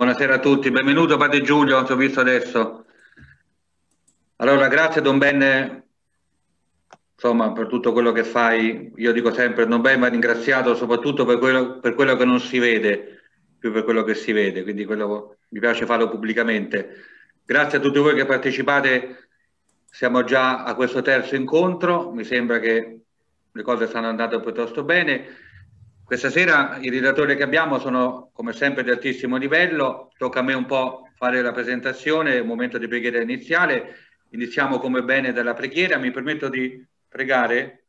Buonasera a tutti, benvenuto Padre Giulio, ti ho visto adesso. Allora, grazie Don Ben, insomma, per tutto quello che fai. Io dico sempre, Don Ben va ringraziato soprattutto per quello, per quello, che non si vede, più per quello che si vede, quindi quello, mi piace farlo pubblicamente. Grazie a tutti voi che partecipate, siamo già a questo terzo incontro, mi sembra che le cose stanno andando piuttosto bene. Questa sera i relatori che abbiamo sono come sempre di altissimo livello, tocca a me un po' fare la presentazione, il momento di preghiera iniziale, iniziamo come bene dalla preghiera, mi permetto di pregare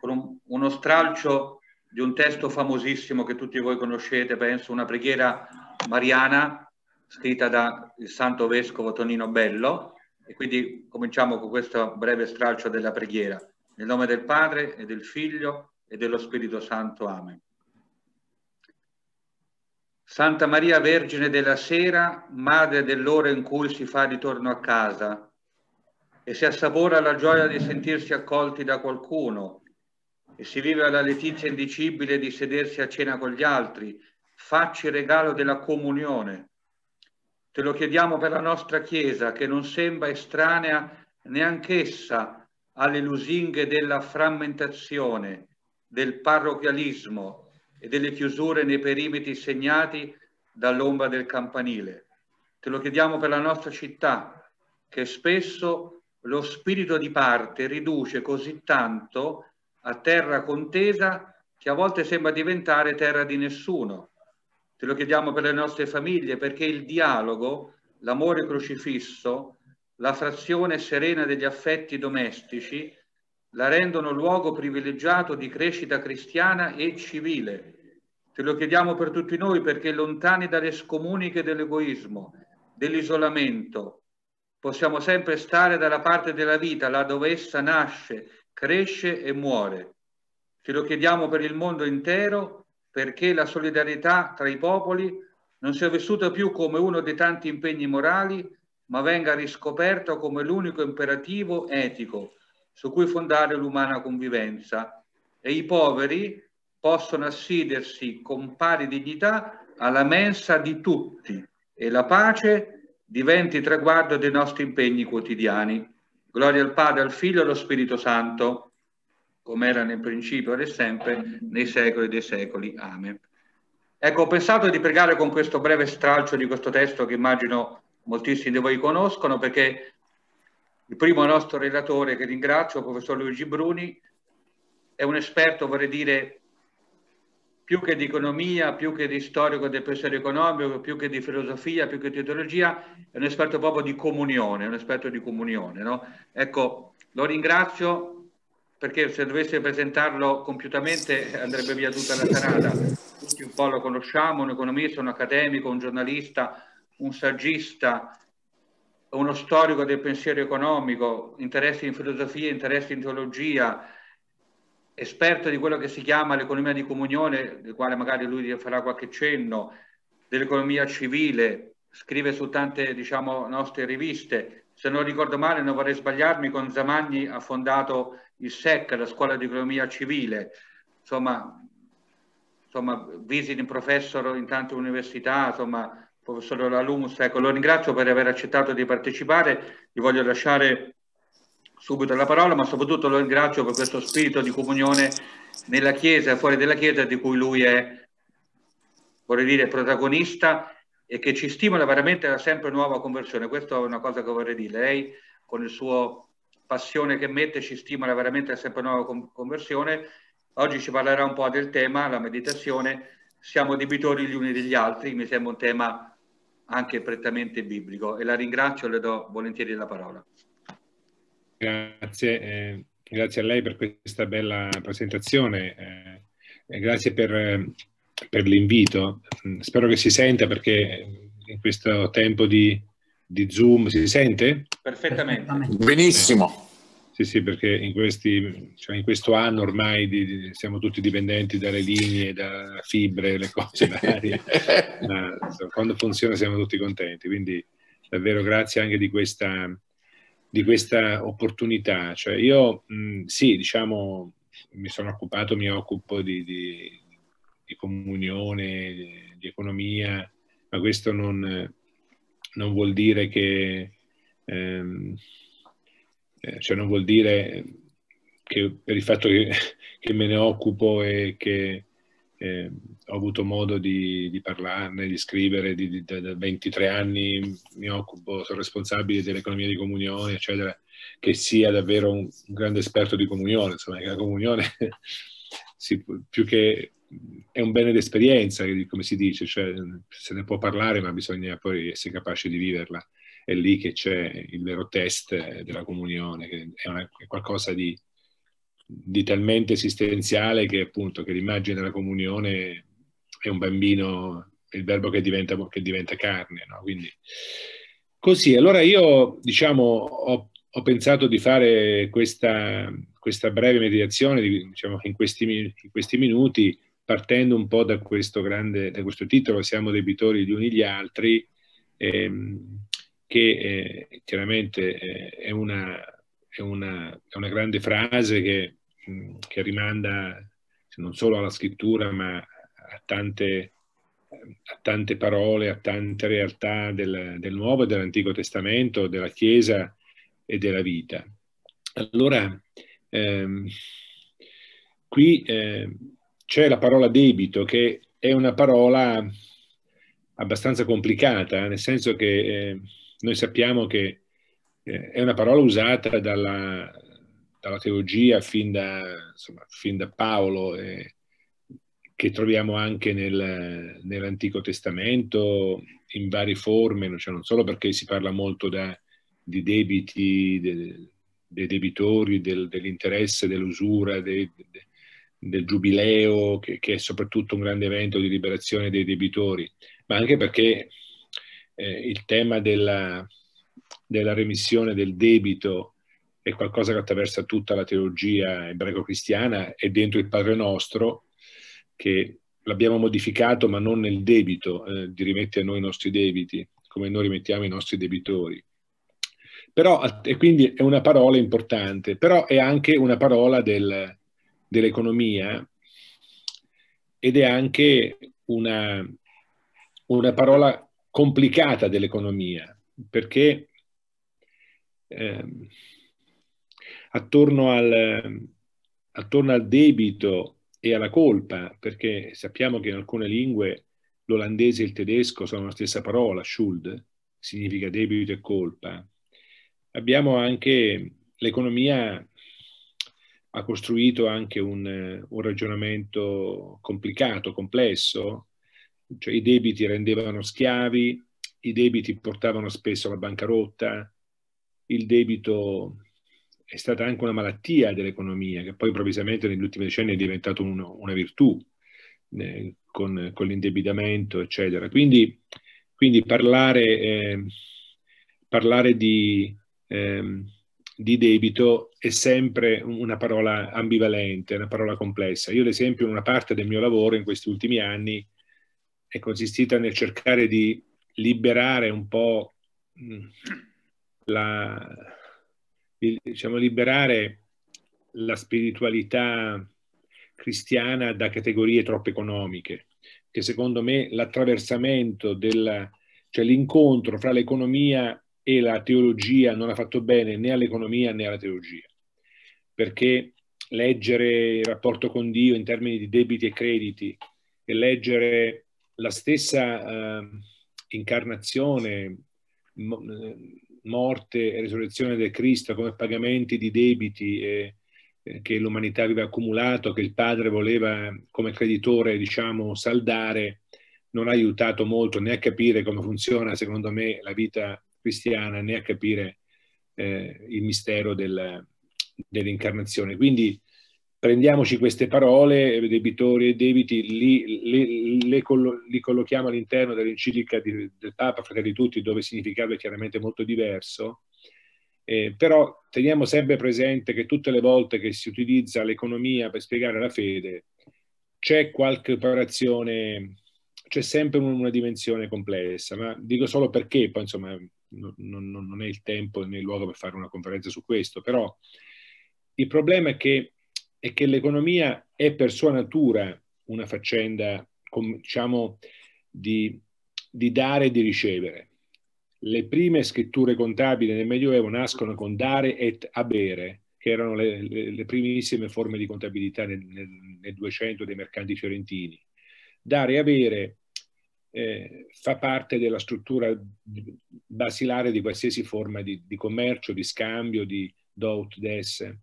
con un, uno stralcio di un testo famosissimo che tutti voi conoscete, penso, una preghiera mariana scritta dal santo vescovo Tonino Bello e quindi cominciamo con questo breve stralcio della preghiera. Nel nome del Padre e del Figlio e dello Spirito Santo. Amen. Santa Maria Vergine della Sera, madre dell'ora in cui si fa ritorno a casa e si assapora la gioia di sentirsi accolti da qualcuno e si vive la letizia indicibile di sedersi a cena con gli altri, facci il regalo della comunione. Te lo chiediamo per la nostra Chiesa che non sembra estranea neanch'essa alle lusinghe della frammentazione, del parrocchialismo, e delle chiusure nei perimetri segnati dall'ombra del campanile. Te lo chiediamo per la nostra città, che spesso lo spirito di parte riduce così tanto a terra contesa che a volte sembra diventare terra di nessuno. Te lo chiediamo per le nostre famiglie, perché il dialogo, l'amore crocifisso, la frazione serena degli affetti domestici la rendono luogo privilegiato di crescita cristiana e civile. Te lo chiediamo per tutti noi perché lontani dalle scomuniche dell'egoismo, dell'isolamento, possiamo sempre stare dalla parte della vita, là dove essa nasce, cresce e muore. Te lo chiediamo per il mondo intero perché la solidarietà tra i popoli non sia vissuta più come uno dei tanti impegni morali, ma venga riscoperta come l'unico imperativo etico su cui fondare l'umana convivenza e i poveri possono assidersi con pari dignità alla mensa di tutti e la pace diventi traguardo dei nostri impegni quotidiani. Gloria al Padre, al Figlio e allo Spirito Santo, come era nel principio, ora e sempre, nei secoli dei secoli. Amen. Ecco, ho pensato di pregare con questo breve stralcio di questo testo che immagino moltissimi di voi conoscono perché il primo nostro relatore, che ringrazio, il professor Luigi Bruni, è un esperto, vorrei dire, più che di economia, più che di storico del pensiero economico, più che di filosofia, più che di teologia, è un esperto proprio di comunione, un esperto di comunione. No? Ecco, lo ringrazio perché se dovesse presentarlo compiutamente andrebbe via tutta la serata. Tutti un po' lo conosciamo, un economista, un accademico, un giornalista, un saggista, uno storico del pensiero economico, interessi in filosofia, interessi in teologia, esperto di quello che si chiama l'economia di comunione, del quale magari lui farà qualche cenno, dell'economia civile, scrive su tante diciamo, nostre riviste. Se non ricordo male, non vorrei sbagliarmi, con Zamagni ha fondato il SEC, la scuola di economia civile. Insomma, insomma visiting professor in tante università, insomma, professore Lalumus, ecco, lo ringrazio per aver accettato di partecipare, gli voglio lasciare subito la parola, ma soprattutto lo ringrazio per questo spirito di comunione nella Chiesa e fuori della Chiesa di cui lui è, vorrei dire, protagonista e che ci stimola veramente alla sempre nuova conversione. Questa è una cosa che vorrei dire. Lei, con il suo passione che mette, ci stimola veramente alla sempre nuova conversione. Oggi ci parlerà un po' del tema, la meditazione. Siamo debitori gli uni degli altri, mi sembra un tema anche prettamente biblico e la ringrazio e le do volentieri la parola. Grazie, eh, grazie a lei per questa bella presentazione, eh, grazie per, eh, per l'invito. Mm, spero che si senta perché in questo tempo di, di Zoom si sente? Perfettamente. Benissimo. Sì, sì, perché in, questi, cioè in questo anno ormai di, di, siamo tutti dipendenti dalle linee, da fibre, le cose varie. Ma, insomma, quando funziona siamo tutti contenti. Quindi davvero grazie anche di questa, di questa opportunità. Cioè io mh, sì, diciamo, mi sono occupato, mi occupo di, di, di comunione, di, economia, ma questo non, non vuol dire che... Ehm, eh, cioè non vuol dire che per il fatto che, che me ne occupo e che eh, ho avuto modo di, di parlarne, di scrivere, di, di, da 23 anni mi occupo, sono responsabile dell'economia di comunione, eccetera, che sia davvero un, un grande esperto di comunione, insomma, che la comunione si, più che è un bene d'esperienza, come si dice, cioè se ne può parlare, ma bisogna poi essere capaci di viverla è lì che c'è il vero test della comunione, che è, una, è qualcosa di, di, talmente esistenziale che appunto che l'immagine della comunione è un bambino, il verbo che diventa, che diventa carne, no? Quindi, così, allora io diciamo ho, ho pensato di fare questa, questa breve meditazione diciamo, in, questi, in questi minuti partendo un po' da questo, grande, da questo titolo, siamo debitori gli uni gli altri, ehm, che eh, chiaramente eh, è, una, è, una, è, una, grande frase che, che, rimanda non solo alla scrittura ma a tante, a tante parole, a tante realtà del, del Nuovo e dell'Antico Testamento, della Chiesa e della vita. Allora, ehm, qui eh, c'è la parola debito che è una parola abbastanza complicata, nel senso che eh, noi sappiamo che eh, è una parola usata dalla, dalla teologia fin da, insomma, fin da Paolo, eh, che troviamo anche nel, nell'Antico Testamento in varie forme, cioè non solo perché si parla molto da, di debiti, de, dei debitori, del, dell'interesse, dell'usura, de, de, del giubileo, che, che, è soprattutto un grande evento di liberazione dei debitori, ma anche perché eh, il tema della, della, remissione del debito è qualcosa che attraversa tutta la teologia ebraico-cristiana e dentro il Padre Nostro, che l'abbiamo modificato ma non nel debito, eh, di rimettere a noi i nostri debiti, come noi rimettiamo i nostri debitori. Però, e quindi è una parola importante, però è anche una parola del, dell'economia ed è anche una, una parola complicata dell'economia, perché ehm, attorno, al, attorno al debito e alla colpa, perché sappiamo che in alcune lingue l'olandese e il tedesco sono la stessa parola, schuld, significa debito e colpa. Abbiamo anche l'economia ha costruito anche un, un ragionamento complicato, complesso, cioè i debiti rendevano schiavi, i debiti portavano spesso alla bancarotta, il debito è stata anche una malattia dell'economia che poi improvvisamente negli ultimi decenni è diventata un, una virtù eh, con, con, l'indebitamento, eccetera. Quindi, quindi parlare, eh, parlare di, eh, di, debito è sempre una parola ambivalente, una parola complessa. Io, ad esempio, in una parte del mio lavoro in questi ultimi anni è consistita nel cercare di liberare un po' mm, la, diciamo, liberare la spiritualità cristiana da categorie troppo economiche, che secondo me l'attraversamento del, cioè l'incontro fra l'economia e la teologia non ha fatto bene né all'economia né alla teologia, perché leggere il rapporto con Dio in termini di debiti e crediti e leggere la stessa eh, incarnazione, morte e risurrezione del Cristo come pagamenti di debiti e, eh, eh, che l'umanità aveva accumulato, che il Padre voleva eh, come creditore diciamo, saldare, non ha aiutato molto né a capire come funziona, secondo me, la vita cristiana, né a capire eh, il mistero del, dell'incarnazione. Quindi prendiamoci queste parole, eh, debitori e debiti, li, li, li, collo li collochiamo all'interno dell'enciclica del Papa, Fratelli Tutti, dove il significato è chiaramente molto diverso, eh, però teniamo sempre presente che tutte le volte che si utilizza l'economia per spiegare la fede, c'è qualche operazione, c'è sempre una dimensione complessa, ma dico solo perché, poi insomma non, non, non è il tempo né il luogo per fare una conferenza su questo, però il problema è che è che l'economia è per sua natura una faccenda, diciamo, di, di dare e di ricevere. Le prime scritture contabili nel Medioevo nascono con dare et avere, che erano le, le, le primissime forme di contabilità nel, nel, 200 dei mercanti fiorentini. Dare e avere eh, fa parte della struttura basilare di qualsiasi forma di, di commercio, di scambio, di do ut des.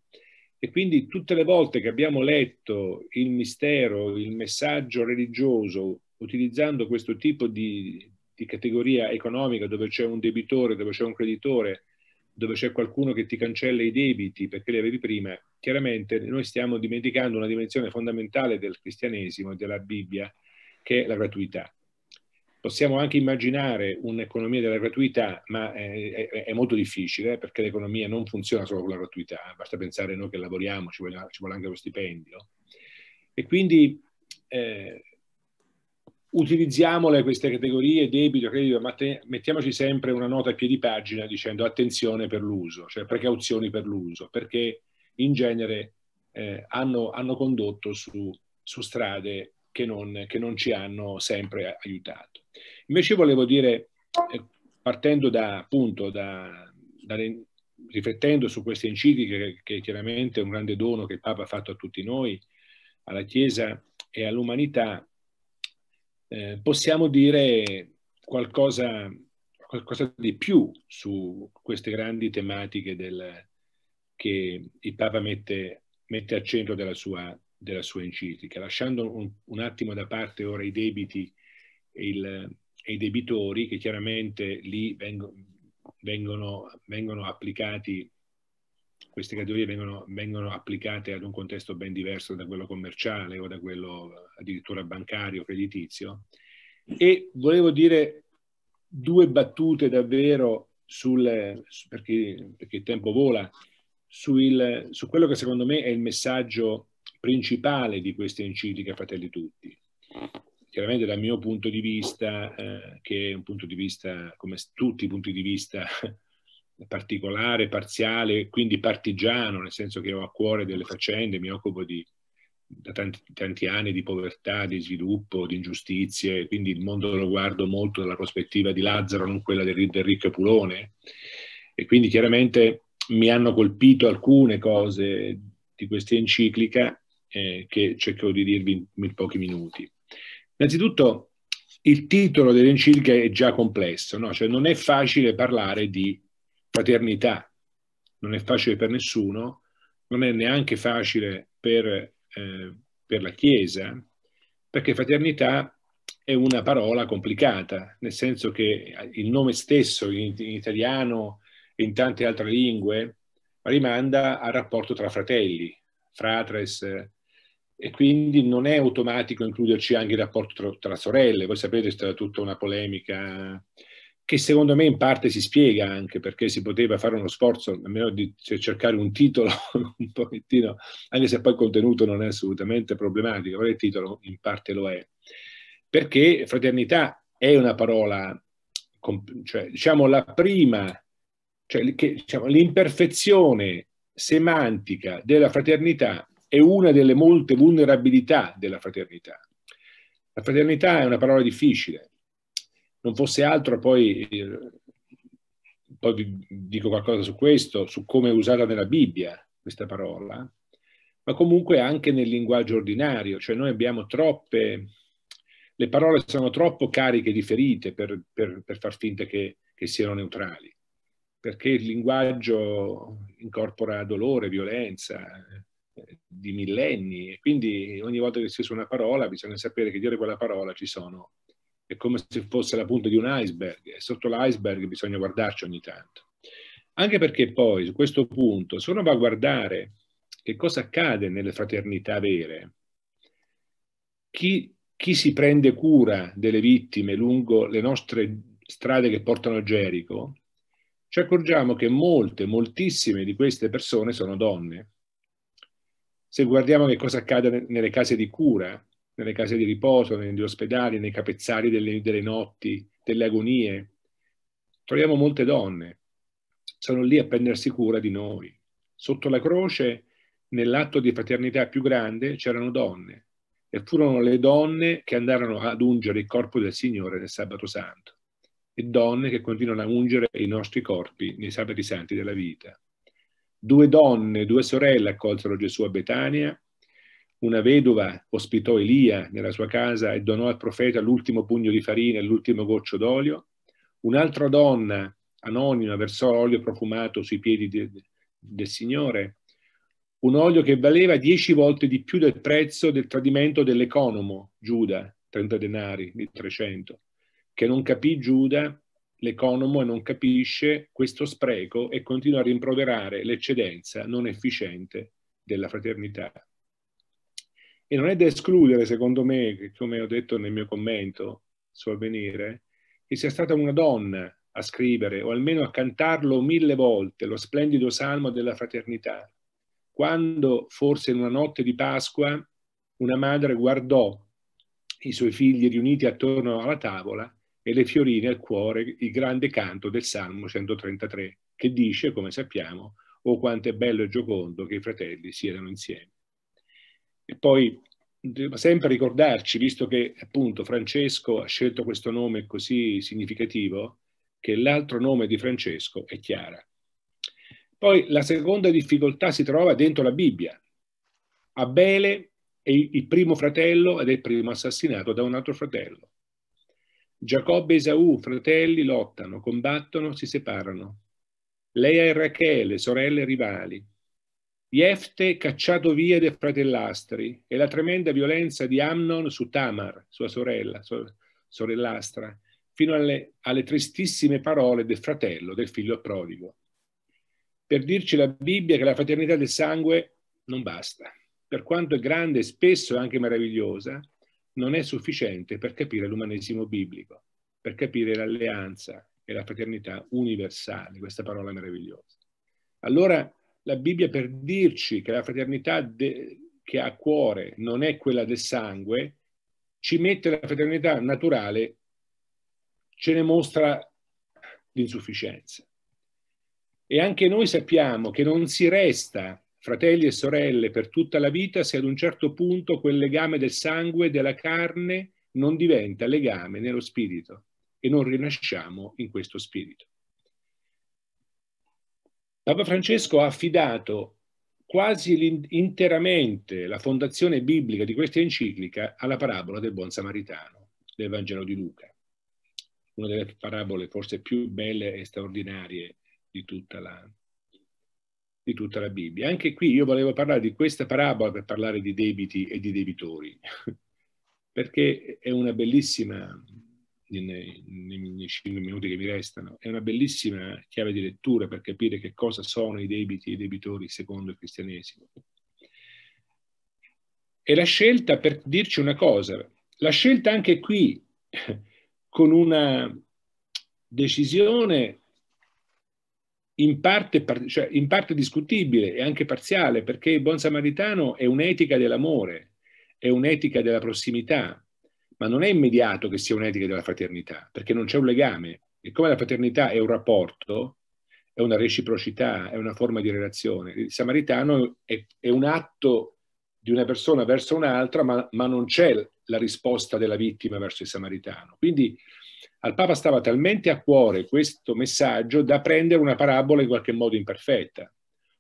E quindi tutte le volte che abbiamo letto il mistero, il messaggio religioso, utilizzando questo tipo di, di categoria economica dove c'è un debitore, dove c'è un creditore, dove c'è qualcuno che ti cancella i debiti perché li avevi prima, chiaramente noi stiamo dimenticando una dimensione fondamentale del cristianesimo e della Bibbia, che è la gratuità. Possiamo anche immaginare un'economia della gratuità, ma è, è, molto difficile eh, perché l'economia non funziona solo con la gratuità, basta pensare noi che lavoriamo, ci vuole, ci vuole anche lo stipendio. E quindi eh, utilizziamole queste categorie debito, credito, ma te, mettiamoci sempre una nota a piedi pagina dicendo attenzione per l'uso, cioè precauzioni per l'uso, perché in genere eh, hanno, hanno, condotto su, su strade che non, che non ci hanno sempre aiutato. Invece volevo dire, eh, partendo da, appunto, da, da, riflettendo su queste encicliche, che è chiaramente è un grande dono che il Papa ha fatto a tutti noi, alla Chiesa e all'umanità, eh, possiamo dire qualcosa, qualcosa, di più su queste grandi tematiche del, che il Papa mette, mette al centro della sua, della sua enciclica, lasciando un, un attimo da parte ora i debiti il, e i debitori che chiaramente lì vengono, vengono, vengono applicati queste categorie vengono, vengono, applicate ad un contesto ben diverso da quello commerciale o da quello addirittura bancario, creditizio. E volevo dire due battute davvero sul, perché, perché il tempo vola, sul, su quello che secondo me è il messaggio principale di questa enciclica Fratelli Tutti chiaramente dal mio punto di vista, eh, che è un punto di vista, come tutti i punti di vista, particolare, parziale, quindi partigiano, nel senso che ho a cuore delle faccende, mi occupo di, da tanti, tanti anni di povertà, di sviluppo, di ingiustizie, quindi il mondo lo guardo molto dalla prospettiva di Lazzaro, non quella del, del ricco pulone. E quindi chiaramente mi hanno colpito alcune cose di questa enciclica eh, che cercherò di dirvi in, in pochi minuti. Innanzitutto il titolo dell'enciclica è già complesso, no? cioè non è facile parlare di fraternità, non è facile per nessuno, non è neanche facile per, eh, per la Chiesa, perché fraternità è una parola complicata, nel senso che il nome stesso in, in italiano e in tante altre lingue rimanda al rapporto tra fratelli, fratres, e quindi non è automatico includerci anche il rapporto tra, tra sorelle. Voi sapete, è stata tutta una polemica che secondo me in parte si spiega anche perché si poteva fare uno sforzo, almeno di cioè, cercare un titolo un pochettino, anche se poi il contenuto non è assolutamente problematico, però il titolo in parte lo è. Perché fraternità è una parola, cioè diciamo la prima, cioè che, diciamo, l'imperfezione semantica della fraternità è una delle molte vulnerabilità della fraternità. La fraternità è una parola difficile, non fosse altro poi, eh, poi vi dico qualcosa su questo, su come è usata nella Bibbia questa parola, ma comunque anche nel linguaggio ordinario, cioè noi abbiamo troppe, le parole sono troppo cariche di ferite per, per, per far finta che, che siano neutrali perché il linguaggio incorpora dolore, violenza, di millenni. Quindi ogni volta che si usa una parola bisogna sapere che dietro quella parola ci sono, è come se fosse la punta di un iceberg, e sotto l'iceberg bisogna guardarci ogni tanto. Anche perché poi su questo punto, se uno va a guardare che cosa accade nelle fraternità vere, chi, chi si prende cura delle vittime lungo le nostre strade che portano a Gerico, ci accorgiamo che molte, moltissime di queste persone sono donne se guardiamo che cosa accade nelle case di cura, nelle case di riposo, negli ospedali, nei capezzali delle, delle notti, delle agonie, troviamo molte donne, sono lì a prendersi cura di noi. Sotto la croce, nell'atto di paternità più grande, c'erano donne e furono le donne che andarono ad ungere il corpo del Signore nel sabato santo e donne che continuano a ungere i nostri corpi nei sabati santi della vita. Due donne, due sorelle accolsero Gesù a Betania, una vedova ospitò Elia nella sua casa e donò al profeta l'ultimo pugno di farina e l'ultimo goccio d'olio, un'altra donna anonima versò olio profumato sui piedi de, de, del Signore, un olio che valeva dieci volte di più del prezzo del tradimento dell'economo Giuda, 30 denari 1300, che non capì Giuda l'economo non capisce questo spreco e continua a rimproverare l'eccedenza non efficiente della fraternità. E non è da escludere, secondo me, come ho detto nel mio commento su avvenire, che sia stata una donna a scrivere o almeno a cantarlo mille volte lo splendido salmo della fraternità, quando forse in una notte di Pasqua una madre guardò i suoi figli riuniti attorno alla tavola e le fiorine al cuore il grande canto del Salmo 133, che dice, come sappiamo, oh quanto è bello e giocondo che i fratelli siedano insieme. E poi sempre ricordarci, visto che appunto Francesco ha scelto questo nome così significativo, che l'altro nome di Francesco è Chiara. Poi la seconda difficoltà si trova dentro la Bibbia. Abele è il primo fratello ed è il primo assassinato da un altro fratello. Giacobbe e Esaù, fratelli, lottano, combattono, si separano. Lea e Rachele, sorelle rivali. Jefte cacciato via dai fratellastri e la tremenda violenza di Amnon su Tamar, sua sorella, sorellastra, fino alle, alle tristissime parole del fratello, del figlio prodigo. Per dirci la Bibbia che la fraternità del sangue non basta. Per quanto è grande e spesso anche meravigliosa, non è sufficiente per capire l'umanesimo biblico, per capire l'alleanza e la fraternità universale, questa parola meravigliosa. Allora la Bibbia per dirci che la fraternità che ha a cuore non è quella del sangue, ci mette la fraternità naturale, ce ne mostra l'insufficienza. E anche noi sappiamo che non si resta fratelli e sorelle per tutta la vita se ad un certo punto quel legame del sangue e della carne non diventa legame nello spirito e non rinasciamo in questo spirito. Papa Francesco ha affidato quasi interamente la fondazione biblica di questa enciclica alla parabola del buon samaritano del Vangelo di Luca, una delle parabole forse più belle e straordinarie di tutta la di tutta la Bibbia. Anche qui io volevo parlare di questa parabola per parlare di debiti e di debitori, perché è una bellissima, nei, cinque minuti che mi restano, è una bellissima chiave di lettura per capire che cosa sono i debiti e i debitori secondo il cristianesimo. E la scelta per dirci una cosa, la scelta anche qui con una decisione in parte, cioè, in parte discutibile e anche parziale, perché il buon samaritano è un'etica dell'amore, è un'etica della prossimità, ma non è immediato che sia un'etica della fraternità, perché non c'è un legame. E come la fraternità è un rapporto, è una reciprocità, è una forma di relazione, il samaritano è, è un atto di una persona verso un'altra, ma, ma non c'è la risposta della vittima verso il samaritano. Quindi al Papa stava talmente a cuore questo messaggio da prendere una parabola in qualche modo imperfetta.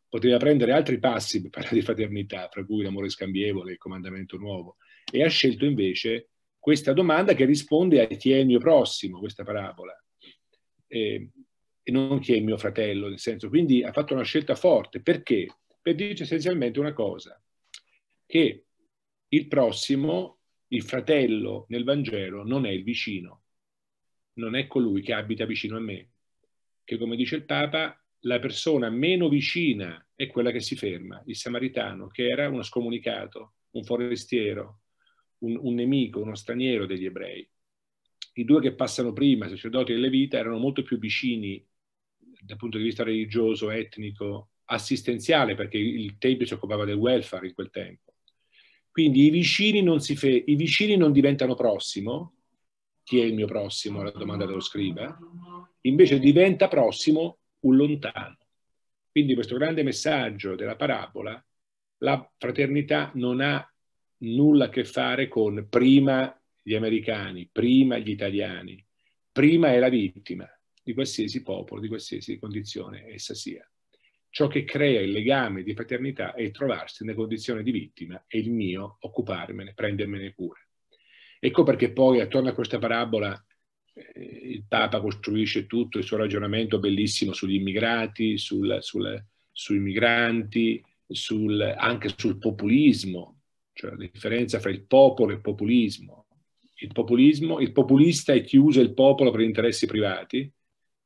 Poteva prendere altri passi per parlare di fraternità, tra cui l'amore scambievole, il comandamento nuovo, e ha scelto invece questa domanda che risponde a chi è il mio prossimo, questa parabola, e, e non chi è il mio fratello, nel senso, quindi ha fatto una scelta forte. Perché? Per dirci essenzialmente una cosa, che il prossimo, il fratello nel Vangelo, non è il vicino, non è colui che abita vicino a me, che come dice il Papa, la persona meno vicina è quella che si ferma, il samaritano, che era uno scomunicato, un forestiero, un, un nemico, uno straniero degli ebrei. I due che passano prima, sacerdoti e levita, erano molto più vicini dal punto di vista religioso, etnico, assistenziale, perché il tempio si occupava del welfare in quel tempo. Quindi i vicini non, si fe- i vicini non diventano prossimo, chi è il mio prossimo? La domanda dello scriva. Invece diventa prossimo un lontano. Quindi questo grande messaggio della parabola, la fraternità non ha nulla a che fare con prima gli americani, prima gli italiani, prima è la vittima di qualsiasi popolo, di qualsiasi condizione essa sia. Ciò che crea il legame di paternità è trovarsi nella condizione di vittima e il mio occuparmene, prendermene cura. Ecco perché poi attorno a questa parabola eh, il Papa costruisce tutto il suo ragionamento bellissimo sugli immigrati, sul, sul, sui migranti, sul, anche sul populismo, cioè la differenza fra il popolo e il populismo. Il populismo, il populista è chiuso il popolo per interessi privati,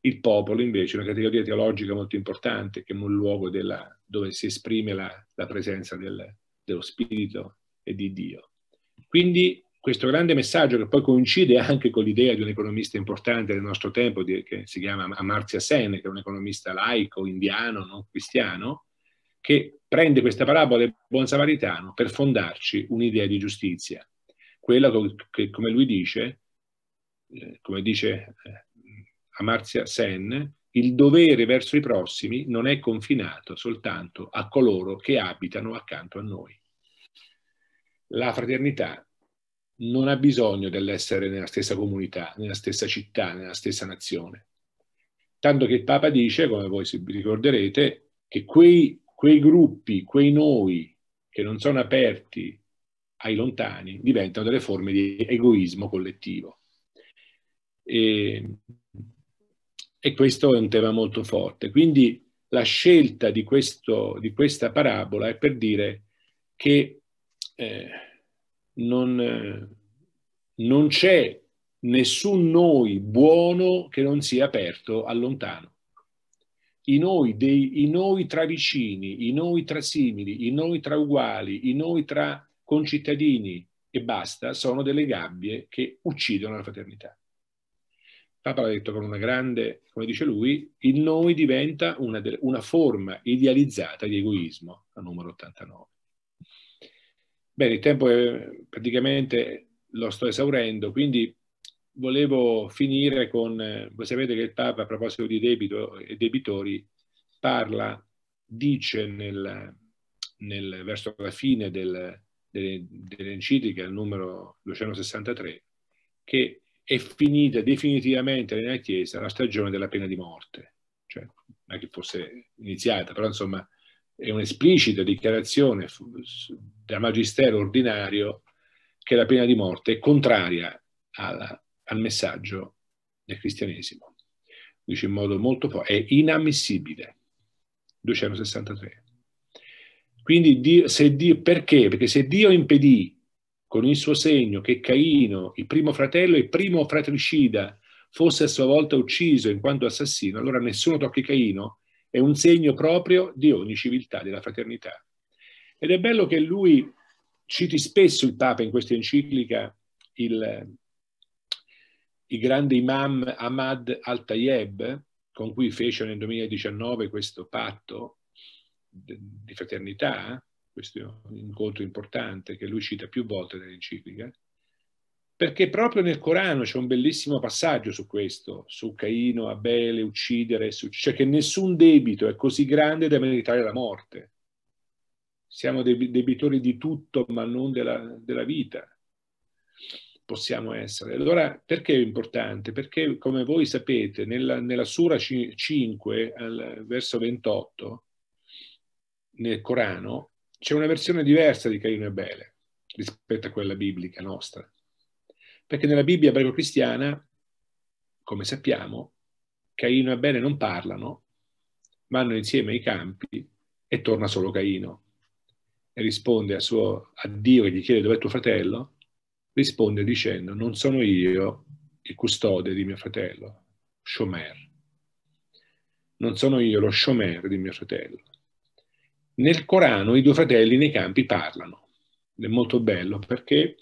il popolo invece è una categoria teologica molto importante che è un luogo della, dove si esprime la, la presenza del, dello Spirito e di Dio. Quindi questo grande messaggio che poi coincide anche con l'idea di un economista importante del nostro tempo di, che si chiama Amartya Sen, che è un economista laico, indiano, non cristiano, che prende questa parabola del buon samaritano per fondarci un'idea di giustizia, quella che, come lui dice, eh, come dice eh, Amartya Sen, il dovere verso i prossimi non è confinato soltanto a coloro che abitano accanto a noi. La fraternità non ha bisogno dell'essere nella stessa comunità, nella stessa città, nella stessa nazione. Tanto che il Papa dice, come voi vi ricorderete, che quei, quei gruppi, quei noi che non sono aperti ai lontani diventano delle forme di egoismo collettivo. E e questo è un tema molto forte. Quindi la scelta di, questo, di questa parabola è per dire che eh, non, non c'è nessun noi buono che non sia aperto a lontano. I noi, dei, I noi tra vicini, i noi tra simili, i noi tra uguali, i noi tra concittadini e basta, sono delle gabbie che uccidono la fraternità. Papa l'ha detto con una grande, come dice lui, il noi diventa una, una forma idealizzata di egoismo, la numero 89. Bene, il tempo è, praticamente lo sto esaurendo, quindi volevo finire con, voi sapete che il Papa a proposito di debito e debitori parla, dice nel, nel, verso la fine del, dell'enciclica, il numero 263, che è finita definitivamente nella Chiesa la stagione della pena di morte. Cioè, non è che fosse iniziata, però insomma è un'esplicita dichiarazione da magistero ordinario che la pena di morte è contraria alla, al messaggio del cristianesimo. Dice in modo molto forte, è inammissibile. 263. Quindi Dio, se Dio, perché? Perché se Dio impedì con il suo segno che Caino, il primo fratello e primo fratricida, fosse a sua volta ucciso in quanto assassino, allora nessuno tocchi Caino, è un segno proprio di ogni civiltà, della fraternità. Ed è bello che lui citi spesso il Papa in questa enciclica, il, il grande imam Ahmad al-Tayeb, con cui fece nel 2019 questo patto di fraternità, questo è un incontro importante che lui cita più volte nell'enciclica, perché proprio nel Corano c'è un bellissimo passaggio su questo, su Caino, Abele, uccidere, su, cioè che nessun debito è così grande da meritare la morte. Siamo debitori di tutto, ma non della, della vita. Possiamo essere. Allora, perché è importante? Perché, come voi sapete, nella, nella Sura 5, al, verso 28, nel Corano, c'è una versione diversa di Caino e Abele rispetto a quella biblica nostra, perché nella Bibbia greco-cristiana, come sappiamo, Caino e Abele non parlano, vanno insieme ai campi e torna solo Caino. E risponde a, suo, a Dio che gli chiede dove è tuo fratello, risponde dicendo non sono io il custode di mio fratello, Shomer. Non sono io lo Shomer di mio fratello. Nel Corano i due fratelli nei campi parlano. È molto bello perché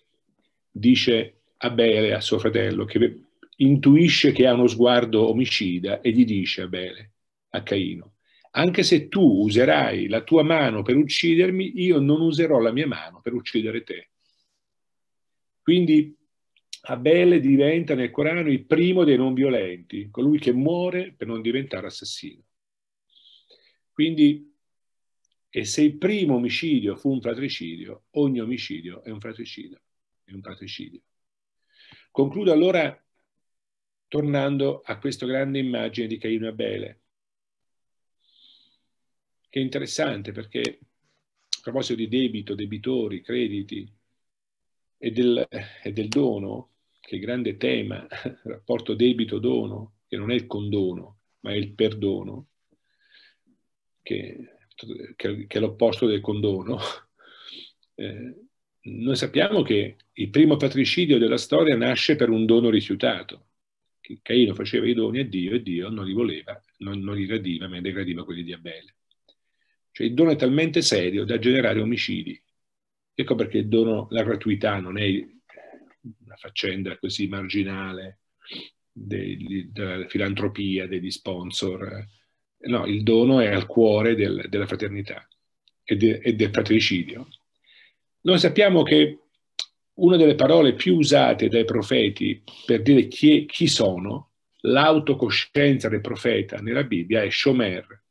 dice Abele a suo fratello che intuisce che ha uno sguardo omicida e gli dice Abele a Caino, anche se tu userai la tua mano per uccidermi, io non userò la mia mano per uccidere te. Quindi Abele diventa nel Corano il primo dei non violenti, colui che muore per non diventare assassino. Quindi e se il primo omicidio fu un fratricidio, ogni omicidio è un fratricidio, è un fratricidio. Concludo allora tornando a questa grande immagine di Caino e Abele, che è interessante perché a proposito di debito, debitori, crediti e del, e del dono, che è il grande tema, il rapporto debito-dono, che non è il condono, ma è il perdono, che che, è l'opposto del condono, eh, noi sappiamo che il primo patricidio della storia nasce per un dono rifiutato. Caino faceva i doni a Dio e Dio non li voleva, non, non li gradiva, ma degradiva quelli di Abele. Cioè il dono è talmente serio da generare omicidi. Ecco perché il dono, la gratuità non è una faccenda così marginale dei, della filantropia, degli sponsor, no, il dono è al cuore del, della fraternità e, de, e del fratricidio. Noi sappiamo che una delle parole più usate dai profeti per dire chi, è, chi sono, l'autocoscienza del profeta nella Bibbia è Shomer,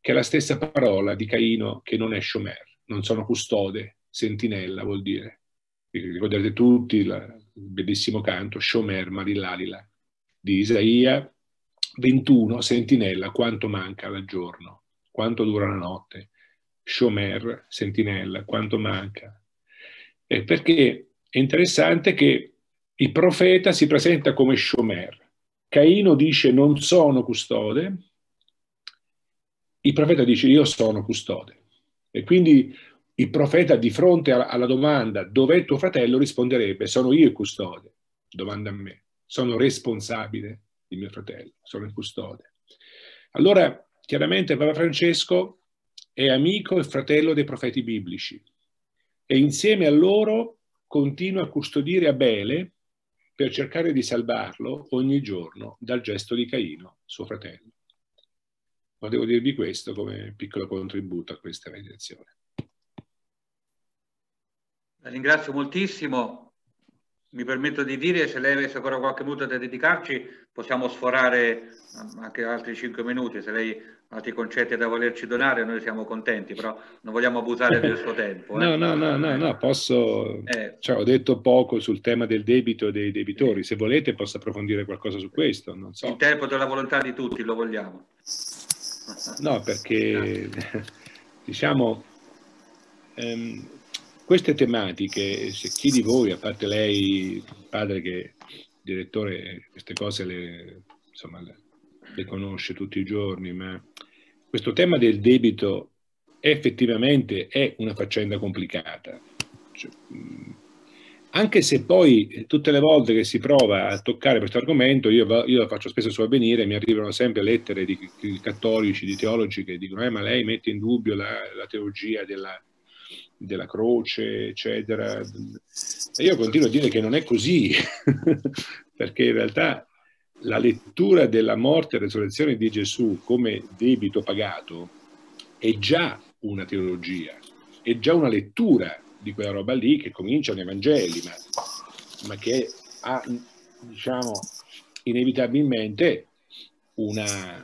che è la stessa parola di Caino che non è Shomer, non sono custode, sentinella vuol dire. Ricorderete tutti il bellissimo canto Shomer Marilalila di Isaia 21 sentinella, quanto manca al giorno, quanto dura la notte, Shomer, sentinella, quanto manca. Eh, perché è interessante che il profeta si presenta come Shomer. Caino dice non sono custode, il profeta dice io sono custode. E quindi il profeta di fronte alla, alla domanda dov'è tuo fratello risponderebbe sono io il custode, domanda a me, sono responsabile di mio fratello, sono il custode. Allora, chiaramente Papa Francesco è amico e fratello dei profeti biblici e insieme a loro continua a custodire Abele per cercare di salvarlo ogni giorno dal gesto di Caino, suo fratello. Volevo dirvi questo come piccolo contributo a questa meditazione. La ringrazio moltissimo mi permetto di dire, se lei avesse ancora qualche minuto da dedicarci, possiamo sforare mm, anche altri cinque minuti, se lei ha altri concetti da volerci donare, noi siamo contenti, però non vogliamo abusare del suo tempo. Eh. No, no, no, no, no, posso... Eh. Cioè, ho detto poco sul tema del debito e dei debitori, se volete posso approfondire qualcosa su questo, non so. Il tempo della volontà di tutti, lo vogliamo. No, perché diciamo... Ehm, queste tematiche, se chi di voi, a parte lei, padre che direttore, queste cose le, insomma, le conosce tutti i giorni, ma questo tema del debito effettivamente è una faccenda complicata. Cioè, anche se poi tutte le volte che si prova a toccare questo argomento, io, io faccio spesso su avvenire, mi arrivano sempre lettere di, di, cattolici, di teologi che dicono eh, ma lei mette in dubbio la, la teologia della, della croce, eccetera. E io continuo a dire che non è così, perché in realtà la lettura della morte e resurrezione di Gesù come debito pagato è già una teologia, è già una lettura di quella roba lì che comincia nei Vangeli, ma, ma che ha, diciamo, inevitabilmente una,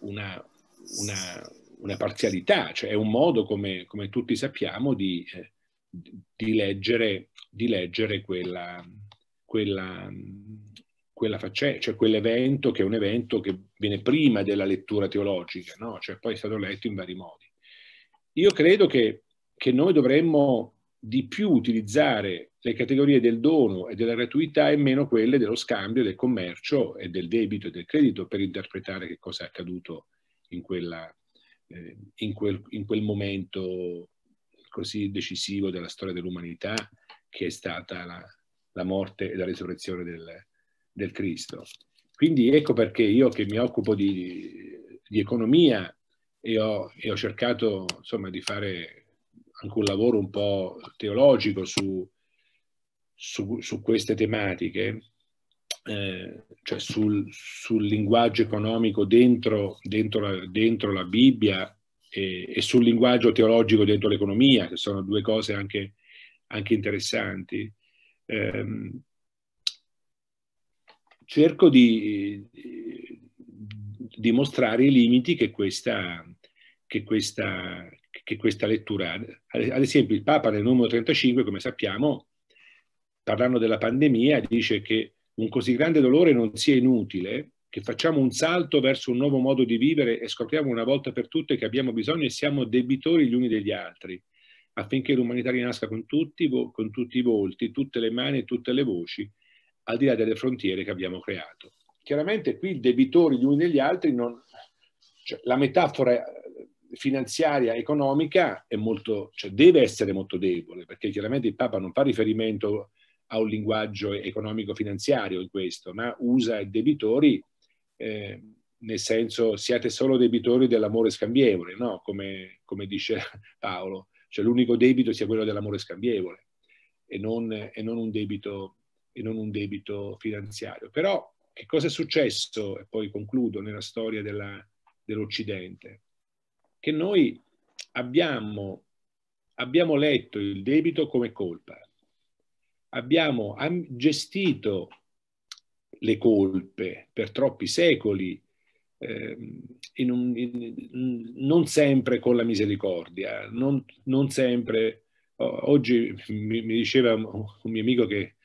una, una una parzialità, cioè è un modo, come, come tutti sappiamo, di, eh, di leggere, di leggere quella, quella, quella faccenda, cioè quell'evento che è un evento che viene prima della lettura teologica, no? cioè poi è stato letto in vari modi. Io credo che, che noi dovremmo di più utilizzare le categorie del dono e della gratuità e meno quelle dello scambio, del commercio e del debito e del credito per interpretare che cosa è accaduto in quella eh, in, quel, in, quel, momento così decisivo della storia dell'umanità che è stata la, la morte e la risurrezione del, del, Cristo. Quindi ecco perché io che mi occupo di, di economia e ho, e ho, cercato insomma, di fare anche un lavoro un po' teologico su, su, su queste tematiche, eh, cioè sul, sul, linguaggio economico dentro, dentro, la, dentro la, Bibbia e, e, sul linguaggio teologico dentro l'economia, che sono due cose anche, anche interessanti. Eh, cerco di, di, mostrare i limiti che questa, che questa, che questa lettura ha. Ad esempio il Papa nel numero 35, come sappiamo, parlando della pandemia, dice che un così grande dolore non sia inutile, che facciamo un salto verso un nuovo modo di vivere e scopriamo una volta per tutte che abbiamo bisogno e siamo debitori gli uni degli altri, affinché l'umanità rinasca con tutti, con tutti i volti, tutte le mani e tutte le voci, al di là delle frontiere che abbiamo creato. Chiaramente qui debitori gli uni degli altri, non... cioè, la metafora finanziaria, economica, molto, cioè, deve essere molto debole, perché chiaramente il Papa non fa riferimento a ha un linguaggio economico-finanziario in questo, ma usa i debitori eh, nel senso siate solo debitori dell'amore scambievole, no? come, come, dice Paolo, cioè l'unico debito sia quello dell'amore scambievole e non, e non, un, debito, e non un debito finanziario. Però che cosa è successo, e poi concludo, nella storia dell'Occidente? che noi abbiamo, abbiamo letto il debito come colpa, abbiamo gestito le colpe per troppi secoli, eh, in un, in, non sempre con la misericordia, non, non sempre. Oggi mi, mi, diceva un mio amico che,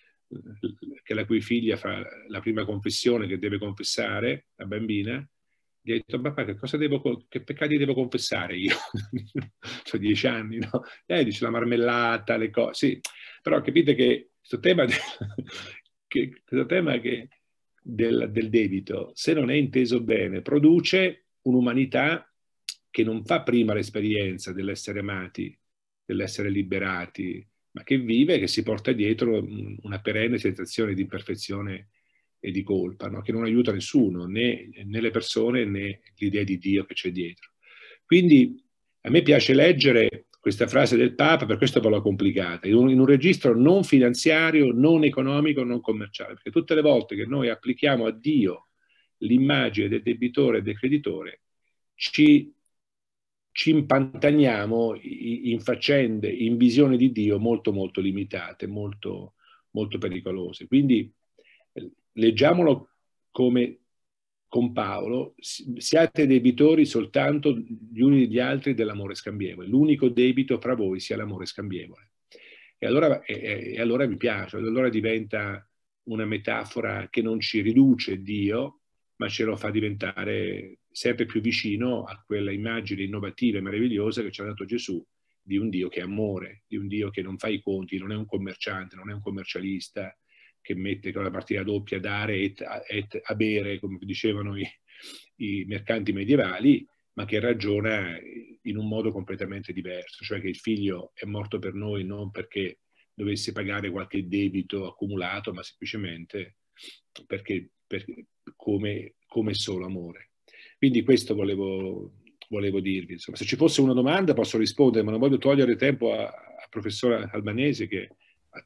che, la cui figlia fa la prima confessione che deve confessare, la bambina, gli ha detto papà che, cosa devo, che peccati devo confessare io? Ho cioè, dieci anni, no? Lei dice la marmellata, le cose, sì. Però capite che questo tema, del, che, questo tema che, del, del debito, se non è inteso bene, produce un'umanità che non fa prima l'esperienza dell'essere amati, dell'essere liberati, ma che vive e che si porta dietro una perenne sensazione di imperfezione e di colpa, no? che non aiuta nessuno, né, né, le persone né l'idea di Dio che c'è dietro. Quindi a me piace leggere questa frase del Papa, per questo ve l'ho complicata, in un, in un, registro non finanziario, non economico, non commerciale, perché tutte le volte che noi applichiamo a Dio l'immagine del debitore e del creditore, ci, ci impantaniamo in faccende, in visioni di Dio molto molto limitate, molto, molto pericolose. Quindi eh, leggiamolo come con Paolo, siate debitori soltanto gli uni degli altri dell'amore scambievole, l'unico debito fra voi sia l'amore scambievole. E allora, e, e allora mi piace, allora diventa una metafora che non ci riduce Dio, ma ce lo fa diventare sempre più vicino a quella immagine innovativa e meravigliosa che ci ha dato Gesù di un Dio che è amore, di un Dio che non fa i conti, non è un commerciante, non è un commercialista, che mette con la partita doppia dare et, et a bere, come dicevano i, i mercanti medievali, ma che ragiona in un modo completamente diverso, cioè che il figlio è morto per noi non perché dovesse pagare qualche debito accumulato, ma semplicemente perché, perché come, come, solo amore. Quindi questo volevo, volevo dirvi. Insomma, se ci fosse una domanda posso rispondere, ma non voglio togliere tempo al professore Albanese che ha,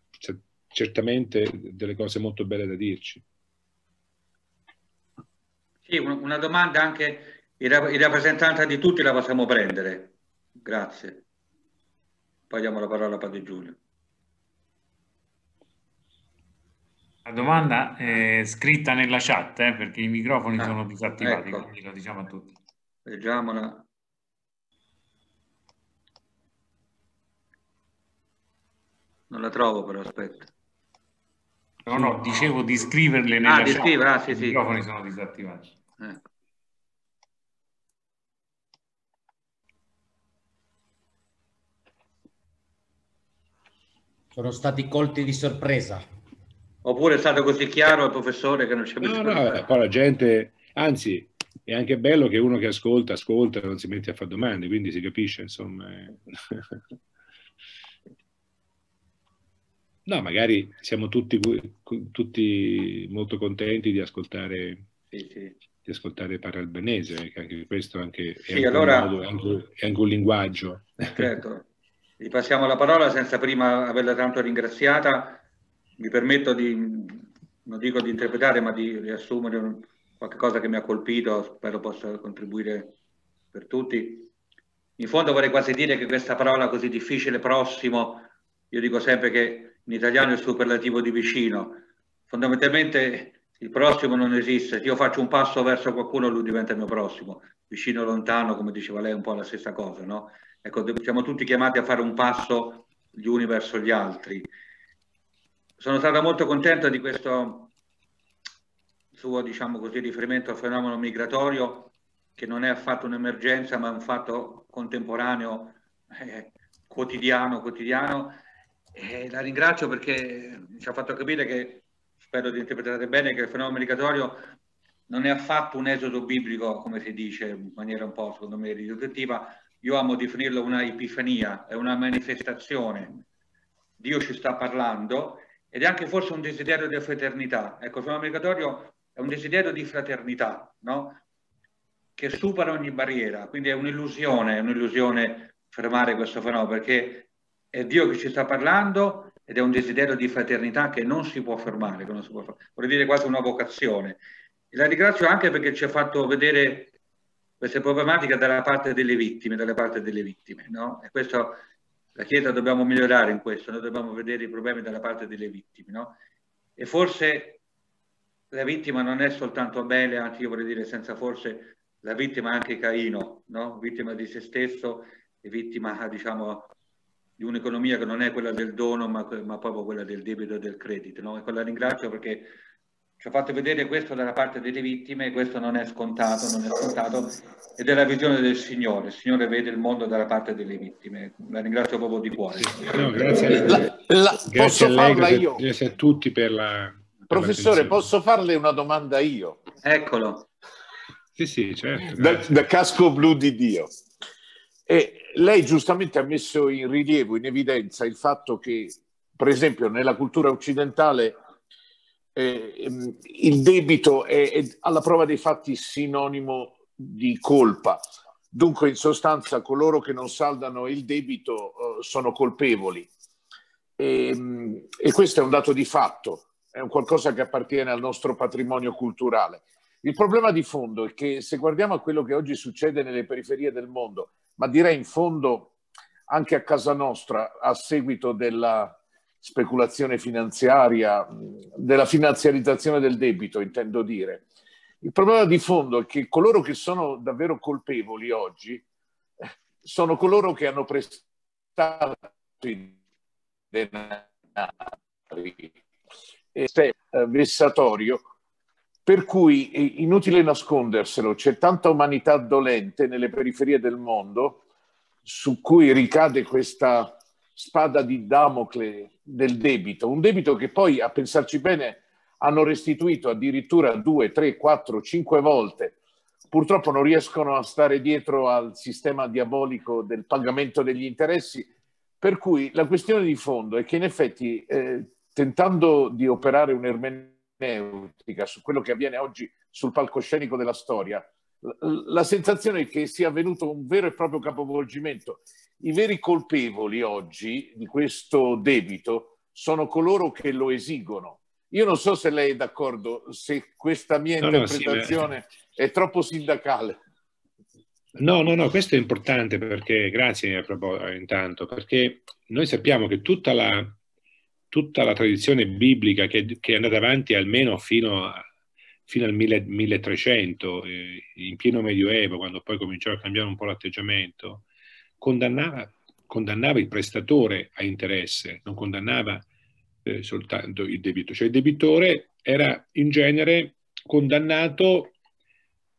certamente delle cose molto belle da dirci. Sì, una domanda anche in rappresentanza di tutti la possiamo prendere. Grazie. Poi diamo la parola a Padre Giulio. La domanda è scritta nella chat, eh, perché i microfoni ah, sono disattivati, ecco. quindi lo diciamo a tutti. Leggiamola. Non la trovo però, aspetta. No, no, dicevo di scriverle ah, nella ah, di scrivere, ah, sì, I microfoni sono disattivati. Eh. Sono stati colti di sorpresa. Oppure è stato così chiaro il professore che non c'è bisogno. No, no, poi la gente, anzi, è anche bello che uno che ascolta, ascolta, non si mette a fare domande, quindi si capisce, insomma. Eh. No, magari siamo tutti, tutti molto contenti di ascoltare, sì, sì. Di ascoltare Paralbenese, eh, anche questo anche, sì, è, anche allora, modo, è, anche, è, anche un linguaggio. Certo, vi passiamo la parola senza prima averla tanto ringraziata. Mi permetto di, non dico di interpretare, ma di riassumere qualcosa che mi ha colpito, spero possa contribuire per tutti. In fondo vorrei quasi dire che questa parola così difficile, prossimo, io dico sempre che in italiano il superlativo di vicino. Fondamentalmente il prossimo non esiste, se io faccio un passo verso qualcuno lui diventa il mio prossimo, vicino o lontano, come diceva lei, è un po' la stessa cosa, no? Ecco, siamo tutti chiamati a fare un passo gli uni verso gli altri. Sono stata molto contenta di questo suo, diciamo così, riferimento al fenomeno migratorio, che non è affatto un'emergenza, ma è un fatto contemporaneo, eh, quotidiano, quotidiano, eh, la ringrazio perché ci ha fatto capire che, spero di interpretare bene, che il fenomeno migratorio non è affatto un esodo biblico, come si dice in maniera un po', secondo me, riduttiva. Io amo definirlo una epifania, è una manifestazione. Dio ci sta parlando ed è anche forse un desiderio di fraternità. Ecco, il fenomeno migratorio è un desiderio di fraternità, no? che supera ogni barriera, quindi è un'illusione, un'illusione fermare questo fenomeno, perché è Dio che ci sta parlando ed è un desiderio di fraternità che non si può fermare, che non si può fermare. vuol dire quasi una vocazione. E la ringrazio anche perché ci ha fatto vedere queste problematiche dalla parte delle vittime, dalla parte delle vittime, no? E questo, la Chiesa dobbiamo migliorare in questo, noi dobbiamo vedere i problemi dalla parte delle vittime, no? E forse la vittima non è soltanto Abele, anzi io vorrei dire senza forse la vittima è anche Caino, no? Vittima di se stesso e vittima, diciamo, di un'economia che non è quella del dono, ma, ma proprio quella del debito e del credito. No? E la ringrazio perché ci ha fatto vedere questo dalla parte delle vittime, questo non è scontato, non è scontato, ed è la visione del Signore. Il Signore vede il mondo dalla parte delle vittime. La ringrazio proprio di cuore. No, grazie, la, la, grazie, lei, grazie, a tutti per la... Per Professore, posso farle una domanda io? Eccolo. Sì, sì, certo. Da, da casco blu di Dio. E lei giustamente ha messo in rilievo, in evidenza, il fatto che, per esempio, nella cultura occidentale eh, ehm, il debito è, è, alla prova dei fatti sinonimo di colpa. Dunque, in sostanza, coloro che non saldano il debito eh, sono colpevoli. E, ehm, e, questo è un dato di fatto, è un qualcosa che appartiene al nostro patrimonio culturale. Il problema di fondo è che se guardiamo a quello che oggi succede nelle periferie del mondo, ma direi in fondo anche a casa nostra, a seguito della speculazione finanziaria, della finanziarizzazione del debito, intendo dire. Il problema di fondo è che coloro che sono davvero colpevoli oggi sono coloro che hanno prestato i denari. E se eh, vessatorio per cui è inutile nasconderselo, c'è tanta umanità dolente nelle periferie del mondo su cui ricade questa spada di Damocle del debito, un debito che poi a pensarci bene hanno restituito addirittura due, tre, quattro, cinque volte. Purtroppo non riescono a stare dietro al sistema diabolico del pagamento degli interessi, per cui la questione di fondo è che in effetti eh, tentando di operare un'ermeneutica su quello che avviene oggi sul palcoscenico della storia, la sensazione è che sia avvenuto un vero e proprio capovolgimento. I veri colpevoli oggi di questo debito sono coloro che lo esigono. Io non so se lei è d'accordo, se questa mia no, interpretazione no, sì, è troppo sindacale. No, no, no, questo è importante perché, grazie intanto, perché noi sappiamo che tutta la, tutta la tradizione biblica che, che è andata avanti almeno fino, a, fino al 1300, eh, in pieno Medioevo, quando poi cominciò a cambiare un po' l'atteggiamento, condannava, condannava il prestatore a interesse, non condannava eh, soltanto il debitore. Cioè il debitore era in genere condannato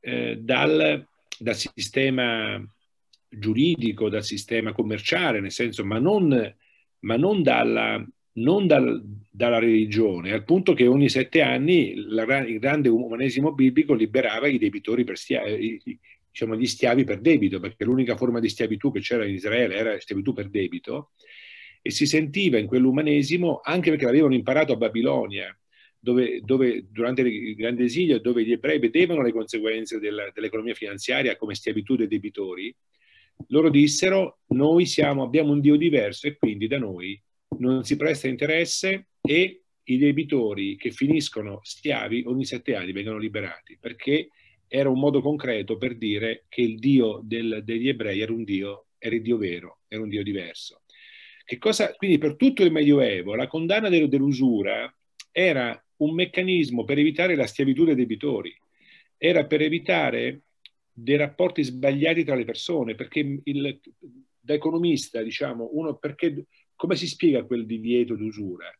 eh, dal, dal sistema giuridico, dal sistema commerciale, nel senso, ma non, ma non dalla, non dal, dalla religione, al punto che ogni sette anni la, il grande umanesimo biblico liberava i debitori per schiavi, eh, diciamo gli schiavi per debito, perché l'unica forma di schiavitù che c'era in Israele era schiavitù per debito, e si sentiva in quell'umanesimo, anche perché l'avevano imparato a Babilonia, dove, dove, durante il grande esilio, dove gli ebrei vedevano le conseguenze della, dell'economia finanziaria come schiavitù dei debitori, loro dissero noi siamo, abbiamo un Dio diverso e quindi da noi non si presta interesse e i debitori che finiscono schiavi ogni sette anni vengono liberati, perché era un modo concreto per dire che il Dio del, degli ebrei era un Dio, era il Dio vero, era un Dio diverso. Che Cosa, quindi per tutto il Medioevo la condanna dell'usura era un meccanismo per evitare la schiavitù dei debitori, era per evitare dei rapporti sbagliati tra le persone, perché il, da economista, diciamo, uno perché come si spiega quel divieto di usura?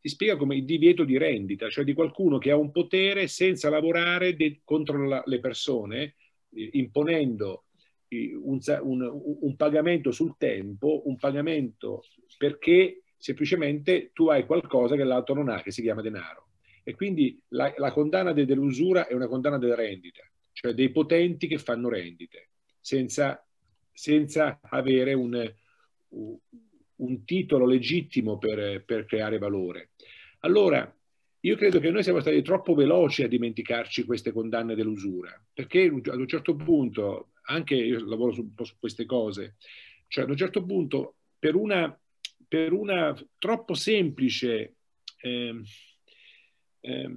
Si spiega come il divieto di rendita, cioè di qualcuno che ha un potere senza lavorare de- contro la, le persone, eh, imponendo eh, un, un, un pagamento sul tempo, un pagamento perché semplicemente tu hai qualcosa che l'altro non ha, che si chiama denaro. E quindi la, la condanna de, dell'usura è una condanna della rendita, cioè dei potenti che fanno rendite, senza, senza avere un, un titolo legittimo per, per creare valore. Allora, io credo che noi siamo stati troppo veloci a dimenticarci queste condanne dell'usura, perché ad un certo punto, anche io lavoro su, su queste cose, cioè ad un certo punto per una, per una troppo semplice eh, eh,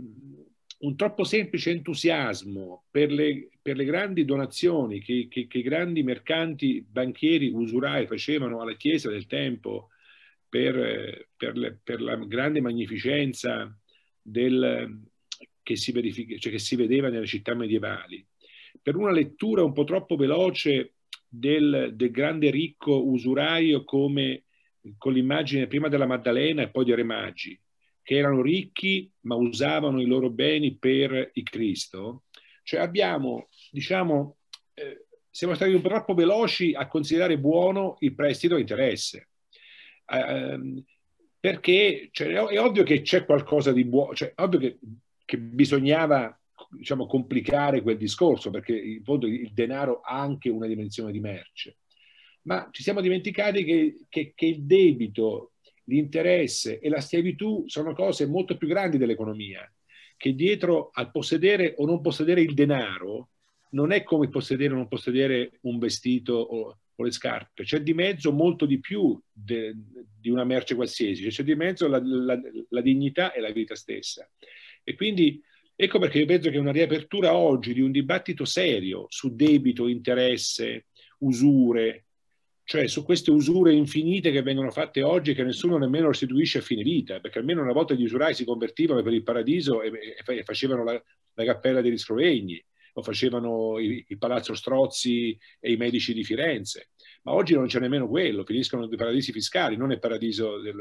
un troppo semplice entusiasmo per le, per le grandi donazioni che, che, che, i grandi mercanti banchieri usurai facevano alla Chiesa del tempo per, per, le, per la grande magnificenza del, che, si cioè che si vedeva nelle città medievali, per una lettura un po' troppo veloce del, del, grande ricco usuraio come con l'immagine prima della Maddalena e poi di Re Maggi, che erano ricchi ma usavano i loro beni per il Cristo, cioè abbiamo, diciamo, eh, siamo stati un po' troppo veloci a considerare buono il prestito a interesse. Eh, perché cioè, è ovvio che c'è qualcosa di buono, cioè, è ovvio che, che bisognava diciamo, complicare quel discorso, perché in fondo il denaro ha anche una dimensione di merce. Ma ci siamo dimenticati che, che, che il debito l'interesse e la schiavitù sono cose molto più grandi dell'economia, che dietro al possedere o non possedere il denaro non è come possedere o non possedere un vestito o, o le scarpe, c'è di mezzo molto di più de, di una merce qualsiasi, c'è di mezzo la, la, la dignità e la vita stessa. E quindi ecco perché io penso che una riapertura oggi di un dibattito serio su debito, interesse, usure, cioè su queste usure infinite che vengono fatte oggi che nessuno nemmeno restituisce a fine vita, perché almeno una volta gli usurai si convertivano per il paradiso e, e facevano la, la, cappella degli scrovegni, o facevano il, il, palazzo Strozzi e i medici di Firenze, ma oggi non c'è nemmeno quello, finiscono i paradisi fiscali, non è paradiso del,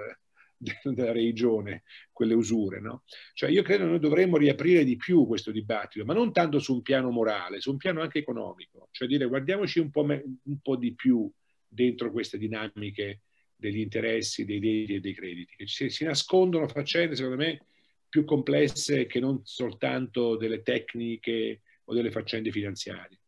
del, della religione, quelle usure. No? Cioè io credo che noi dovremmo riaprire di più questo dibattito, ma non tanto su un piano morale, su un piano anche economico, cioè dire guardiamoci un po, me, un po di più dentro queste dinamiche degli interessi, dei debiti e dei crediti. Ci, si nascondono faccende, secondo me, più complesse che non soltanto delle tecniche o delle faccende finanziarie.